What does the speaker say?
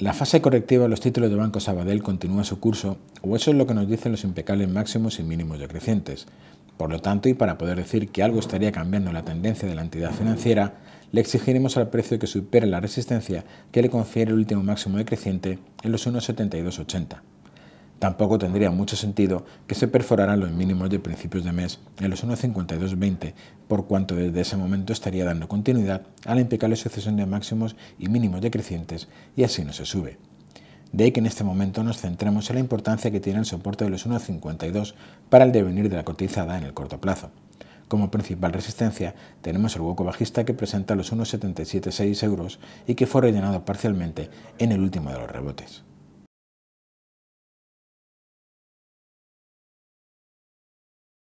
La fase correctiva de los títulos de Banco Sabadell continúa su curso, o eso es lo que nos dicen los impecables máximos y mínimos decrecientes. Por lo tanto, y para poder decir que algo estaría cambiando la tendencia de la entidad financiera, le exigiremos al precio que supere la resistencia que le confiere el último máximo decreciente en los 1,7280. Tampoco tendría mucho sentido que se perforaran los mínimos de principios de mes en los 1.5220, por cuanto desde ese momento estaría dando continuidad a la impecable sucesión de máximos y mínimos decrecientes y así no se sube. De ahí que en este momento nos centremos en la importancia que tiene el soporte de los 1.52 para el devenir de la cotizada en el corto plazo. Como principal resistencia tenemos el hueco bajista que presenta los 1.776 euros y que fue rellenado parcialmente en el último de los rebotes.